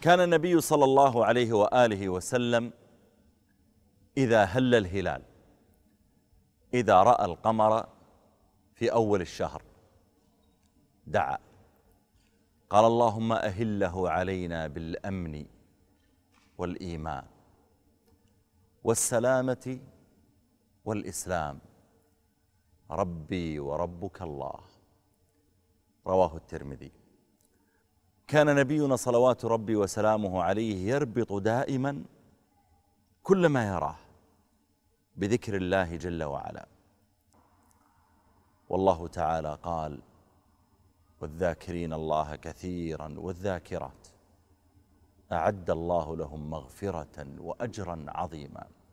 كان النبي صلى الله عليه وآله وسلم إذا هل الهلال إذا رأى القمر في أول الشهر دعا قال اللهم أهله علينا بالأمن والإيمان والسلامة والإسلام ربي وربك الله رواه الترمذي كان نبينا صلوات ربي وسلامه عليه يربط دائما كل ما يراه بذكر الله جل وعلا والله تعالى قال والذاكرين الله كثيرا والذاكرات أعد الله لهم مغفرة وأجرا عظيما